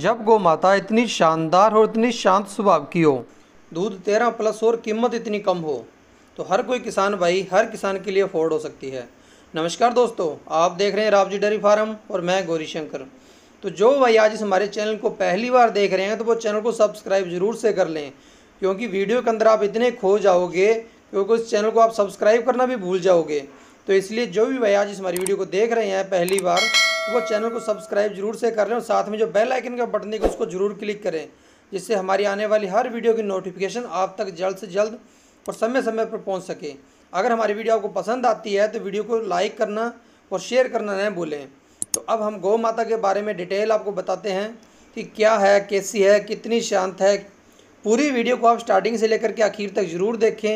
जब गौ माता इतनी शानदार और इतनी शांत स्वभाव की हो दूध तेरह प्लस और कीमत इतनी कम हो तो हर कोई किसान भाई हर किसान के लिए अफोर्ड हो सकती है नमस्कार दोस्तों आप देख रहे हैं रावजी डेयरी फार्म और मैं गौरी शंकर तो जो भाई आज इस हमारे चैनल को पहली बार देख रहे हैं तो वो चैनल को सब्सक्राइब ज़रूर से कर लें क्योंकि वीडियो के अंदर आप इतने खो जाओगे क्योंकि उस चैनल को आप सब्सक्राइब करना भी भूल जाओगे तो इसलिए जो भी भाई आज इस हमारी वीडियो को देख रहे हैं पहली बार तो वो चैनल को सब्सक्राइब जरूर से कर लें और साथ में जो बेल आइकन का बटन है उसको जरूर क्लिक करें जिससे हमारी आने वाली हर वीडियो की नोटिफिकेशन आप तक जल्द से जल्द और समय समय पर पहुँच सके अगर हमारी वीडियो आपको पसंद आती है तो वीडियो को लाइक करना और शेयर करना न भूलें तो अब हम गौ माता के बारे में डिटेल आपको बताते हैं कि क्या है कैसी है कितनी शांत है पूरी वीडियो को आप स्टार्टिंग से लेकर के आखिर तक ज़रूर देखें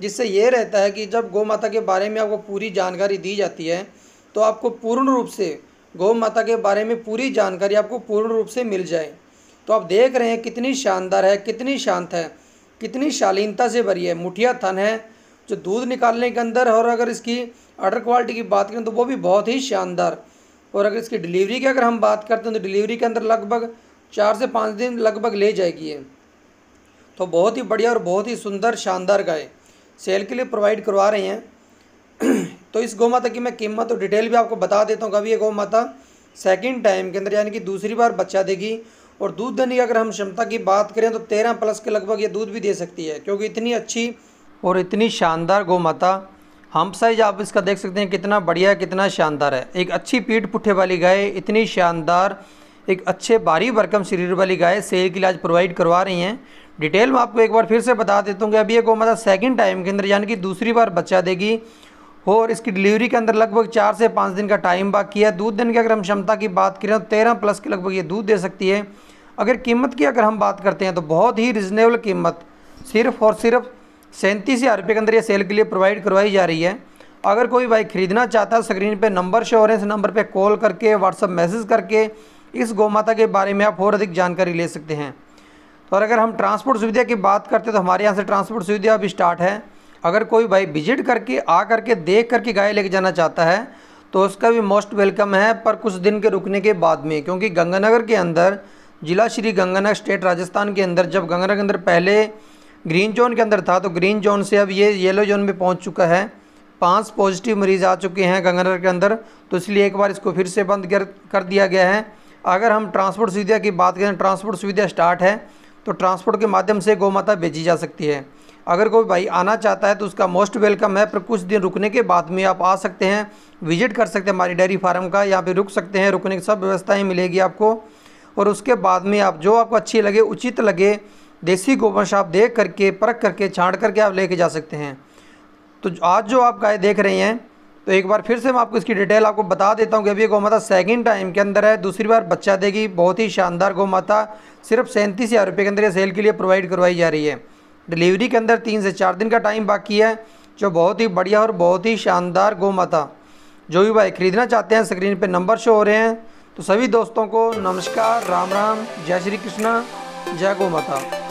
जिससे यह रहता है कि जब गौ माता के बारे में आपको पूरी जानकारी दी जाती है तो आपको पूर्ण रूप से गौ माता के बारे में पूरी जानकारी आपको पूर्ण रूप से मिल जाए तो आप देख रहे हैं कितनी शानदार है कितनी शांत है कितनी शालीनता से भरी है मुठिया थन है जो दूध निकालने के अंदर और अगर इसकी अर्डर क्वालिटी की बात करें तो वो भी बहुत ही शानदार और अगर इसकी डिलीवरी की अगर हम बात करते हैं तो डिलीवरी के अंदर लगभग चार से पाँच दिन लगभग ले जाएगी तो बहुत ही बढ़िया और बहुत ही सुंदर शानदार गाय सेल के लिए प्रोवाइड करवा रहे हैं तो इस गौ माता की मैं कीमत और डिटेल भी आपको बता देता हूँ कभी ये गौ माता सेकेंड टाइम के अंदर यानी कि दूसरी बार बच्चा देगी और दूध देने की अगर हम क्षमता की बात करें तो तेरह प्लस के लगभग ये दूध भी दे सकती है क्योंकि इतनी अच्छी और इतनी शानदार गौ माता हम साइज आप इसका देख सकते हैं कितना बढ़िया है कितना शानदार है एक अच्छी पीठ पुट्ठे वाली गाय इतनी शानदार एक अच्छे भारी भरकम शरीर वाली गाय सेल के इलाज प्रोवाइड करवा रही हैं डिटेल में आपको एक बार फिर से बता देता हूँ कि अभी ये गौ माता सेकेंड टाइम के अंदर यानी कि दूसरी बार बच्चा देगी और इसकी डिलीवरी के अंदर लगभग चार से पाँच दिन का टाइम बाकी है दूध देने की अगर हम क्षमता की बात करें तो तेरह प्लस के लगभग ये दूध दे सकती है अगर कीमत की अगर हम बात करते हैं तो बहुत ही रिजनेबल कीमत सिर्फ और सिर्फ सैंतीस हज़ार रुपये के अंदर ये सेल के लिए प्रोवाइड करवाई जा रही है अगर कोई बाइक ख़रीदना चाहता है स्क्रीन पे नंबर शो हो रहे हैं इस नंबर पे कॉल करके व्हाट्सअप मैसेज करके इस गौमाता के बारे में आप और अधिक जानकारी ले सकते हैं और अगर हम ट्रांसपोर्ट सुविधा की बात करते हैं तो हमारे यहाँ से ट्रांसपोर्ट सुविधा अभी स्टार्ट है अगर कोई भाई विजिट करके आ करके देख करके गाय लेके जाना चाहता है तो उसका भी मोस्ट वेलकम है पर कुछ दिन के रुकने के बाद में क्योंकि गंगानगर के अंदर जिला श्री गंगानगर स्टेट राजस्थान के अंदर जब गंगानगर के अंदर पहले ग्रीन जोन के अंदर था तो ग्रीन जोन से अब ये येलो जोन में पहुंच चुका है पांच पॉजिटिव मरीज आ चुके हैं गंगानगर के अंदर तो इसलिए एक बार इसको फिर से बंद कर दिया गया है अगर हम ट्रांसपोर्ट सुविधा की बात करें ट्रांसपोर्ट सुविधा स्टार्ट है तो ट्रांसपोर्ट के माध्यम से गौ माता बेची जा सकती है अगर कोई भाई आना चाहता है तो उसका मोस्ट वेलकम है पर कुछ दिन रुकने के बाद में आप आ सकते हैं विजिट कर सकते हैं हमारी डेयरी फार्म का यहाँ पे रुक सकते हैं रुकने की सब व्यवस्थाएँ मिलेगी आपको और उसके बाद में आप जो आपको अच्छी लगे उचित लगे देसी गोवंश आप देख करके परख करके छाँट करके आप लेके जा सकते हैं तो आज जो आप गाय देख रहे हैं तो एक बार फिर से मैं आपको इसकी डिटेल आपको बता देता हूँ कि अभी ये गौ माता सेकेंड टाइम के अंदर है दूसरी बार बच्चा देगी बहुत ही शानदार गौ माता सिर्फ सैंतीस हज़ार रुपये के अंदर ये सेल के लिए प्रोवाइड करवाई जा रही है डिलीवरी के अंदर तीन से चार दिन का टाइम बाकी है जो बहुत ही बढ़िया और बहुत ही शानदार गो माता जो भी भाई ख़रीदना चाहते हैं स्क्रीन पर नंबर शो हो रहे हैं तो सभी दोस्तों को नमस्कार राम राम जय श्री कृष्णा जय गो माता